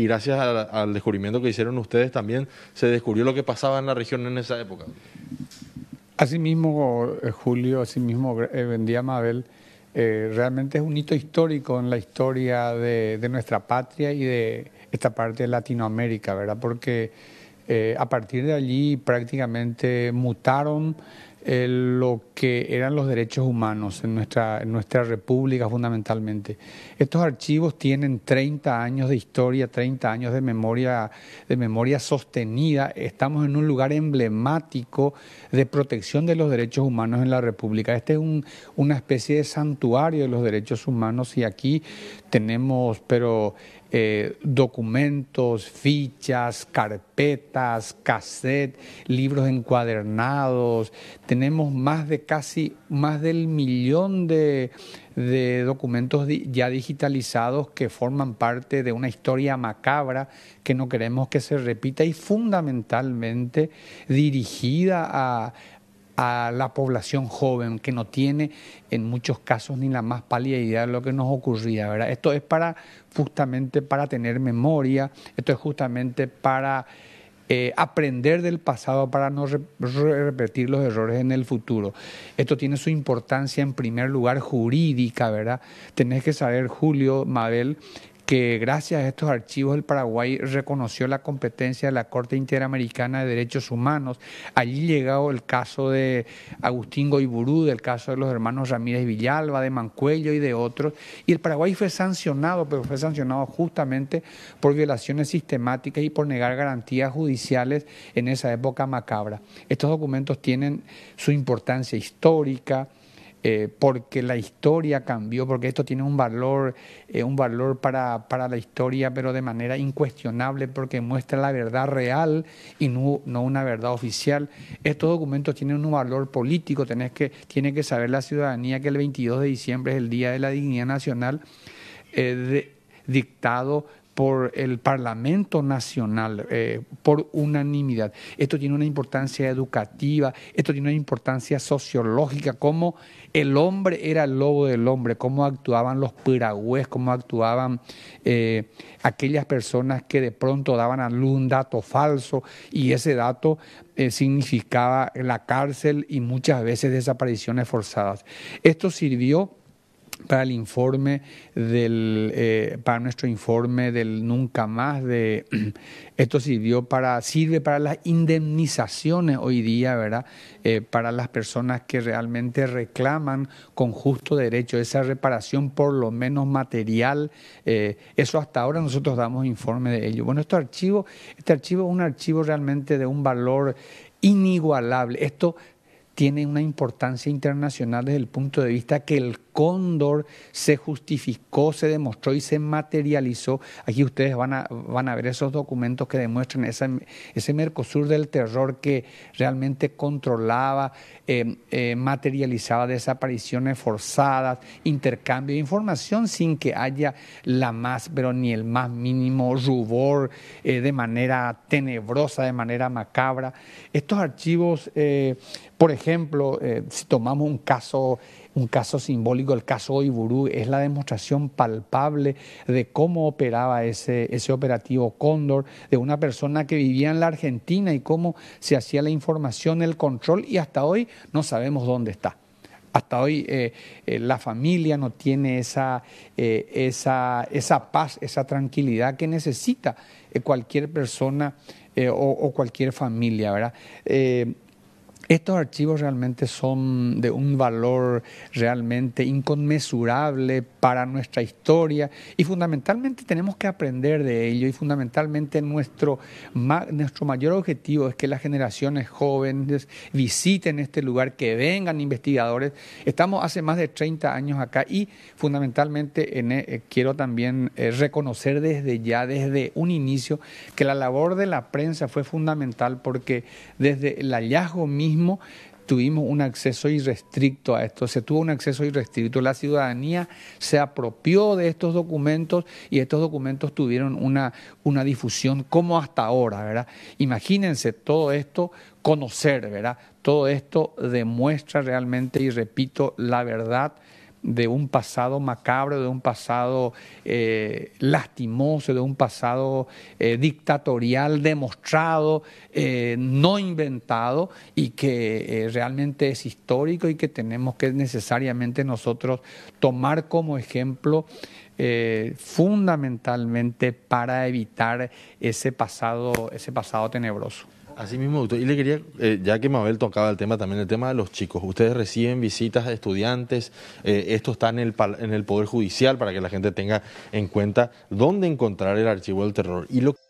Y gracias al descubrimiento que hicieron ustedes también se descubrió lo que pasaba en la región en esa época. Asimismo, eh, Julio, asimismo, eh, vendía Mabel, eh, realmente es un hito histórico en la historia de, nuestra patria y de esta parte de Latinoamérica, ¿verdad? Porque a partir de allí prácticamente mutaron eh, lo que eran los derechos humanos en nuestra, nuestra república fundamentalmente. Estos archivos tienen 30 años de historia, 30 años de memoria, de memoria sostenida. Estamos en un lugar emblemático de protección de los derechos humanos en la república. Este es un, una especie de santuario de los derechos humanos y aquí tenemos, pero eh, documentos, fichas, carpetas, cassette, libros encuadernados. Tenemos más de casi, más del millón de documentos ya digitalizados que forman parte de una historia macabra que no queremos que se repita y fundamentalmente dirigida a, a la población joven que no tiene en muchos casos ni la más pálida idea de lo que nos ocurría, ¿verdad? Esto es para justamente para tener memoria, esto es justamente para eh, aprender del pasado para no repetir los errores en el futuro. Esto tiene su importancia en primer lugar jurídica, ¿verdad? Tenés que saber, Julio, Mabel, que gracias a estos archivos el Paraguay reconoció la competencia de la Corte Interamericana de Derechos Humanos. Allí llegado el caso de Agustín Goiburú, del caso de los hermanos Ramírez Villalba, de Mancuello y de otros. Y el Paraguay fue sancionado, pero fue sancionado justamente por violaciones sistemáticas y por negar garantías judiciales en esa época macabra. Estos documentos tienen su importancia histórica, eh, porque la historia cambió, porque esto tiene un valor, eh, un valor para, la historia, pero de manera incuestionable, porque muestra la verdad real y no, una verdad oficial. Estos documentos tienen un valor político, tenés que, tiene que saber la ciudadanía que el 22 de diciembre es el Día de la Dignidad Nacional, eh, dictado por el Parlamento Nacional, eh, por unanimidad. Esto tiene una importancia educativa, esto tiene una importancia sociológica, cómo el hombre era el lobo del hombre, cómo actuaban los piragües, cómo actuaban eh, aquellas personas que de pronto daban algún dato falso y ese dato eh, significaba la cárcel y muchas veces desapariciones forzadas. Esto sirvió para el informe del eh, para nuestro informe del nunca más de esto sirvió para sirve para las indemnizaciones hoy día verdad eh, para las personas que realmente reclaman con justo derecho esa reparación por lo menos material eh, eso hasta ahora nosotros damos informe de ello bueno este archivo este archivo es un archivo realmente de un valor inigualable esto tiene una importancia internacional desde el punto de vista que el cóndor se justificó, se demostró y se materializó. Aquí ustedes van a, van a ver esos documentos que demuestran ese Mercosur del terror que realmente controlaba, eh, eh, materializaba desapariciones forzadas, intercambio de información sin que haya la más, pero ni el más mínimo rubor eh, de manera tenebrosa, de manera macabra. Estos archivos por ejemplo, eh, si tomamos un caso, un caso simbólico, el caso Oiburú, es la demostración palpable de cómo operaba ese, ese operativo Cóndor, de una persona que vivía en la Argentina y cómo se hacía la información, el control, y hasta hoy no sabemos dónde está. Hasta hoy eh, eh, la familia no tiene esa, esa, esa, paz, esa tranquilidad que necesita cualquier persona o, o, cualquier familia, ¿verdad? Estos archivos realmente son de un valor realmente inconmensurable para nuestra historia y fundamentalmente tenemos que aprender de ello y fundamentalmente nuestro, nuestro mayor objetivo es que las generaciones jóvenes visiten este lugar, que vengan investigadores. Estamos hace más de 30 años acá y fundamentalmente eh, quiero también eh, reconocer desde ya, desde un inicio, que la labor de la prensa fue fundamental porque desde el hallazgo mismo, tuvimos un acceso irrestricto a esto, se tuvo un acceso irrestricto, la ciudadanía se apropió de estos documentos y estos documentos tuvieron una, una difusión como hasta ahora, ¿verdad? Imagínense todo esto, conocer, ¿verdad? Todo esto demuestra realmente, y repito, la verdad de un pasado macabro, de un pasado eh, lastimoso, de un pasado eh, dictatorial demostrado, eh, no inventado y que realmente es histórico y que tenemos que necesariamente nosotros tomar como ejemplo fundamentalmente para evitar ese pasado, ese pasado tenebroso. Así mismo, doctor. Y le quería, eh, ya que Mabel tocaba el tema también, el tema de los chicos. Ustedes reciben visitas de estudiantes, eh, esto está en el, en el Poder Judicial para que la gente tenga en cuenta dónde encontrar el archivo del terror. Y lo